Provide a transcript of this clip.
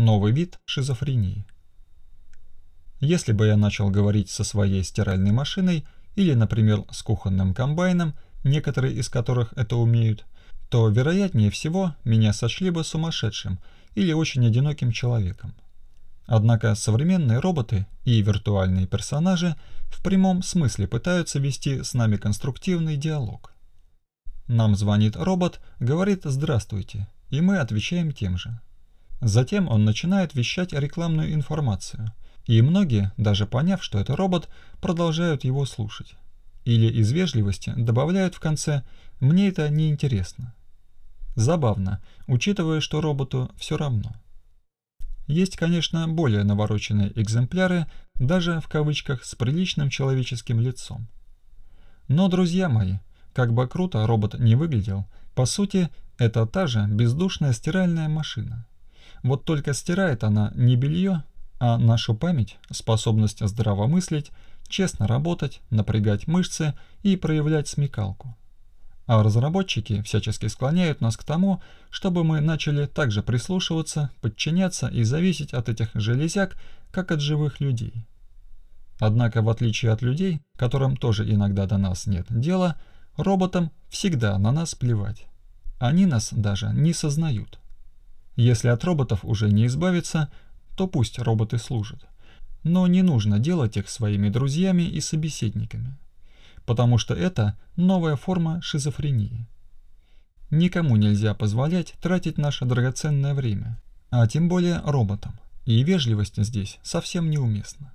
Новый вид шизофрении. Если бы я начал говорить со своей стиральной машиной или, например, с кухонным комбайном, некоторые из которых это умеют, то, вероятнее всего, меня сочли бы сумасшедшим или очень одиноким человеком. Однако современные роботы и виртуальные персонажи в прямом смысле пытаются вести с нами конструктивный диалог. Нам звонит робот, говорит «Здравствуйте», и мы отвечаем тем же. Затем он начинает вещать рекламную информацию, и многие, даже поняв, что это робот, продолжают его слушать. Или из вежливости добавляют в конце «мне это не интересно». Забавно, учитывая, что роботу все равно. Есть, конечно, более навороченные экземпляры, даже в кавычках с приличным человеческим лицом. Но, друзья мои, как бы круто робот не выглядел, по сути, это та же бездушная стиральная машина. Вот только стирает она не белье, а нашу память, способность здравомыслить, честно работать, напрягать мышцы и проявлять смекалку. А разработчики всячески склоняют нас к тому, чтобы мы начали также прислушиваться, подчиняться и зависеть от этих железяк, как от живых людей. Однако, в отличие от людей, которым тоже иногда до нас нет дела, роботам всегда на нас плевать. Они нас даже не сознают. Если от роботов уже не избавиться, то пусть роботы служат. Но не нужно делать их своими друзьями и собеседниками, потому что это новая форма шизофрении. Никому нельзя позволять тратить наше драгоценное время, а тем более роботам. И вежливость здесь совсем неуместна.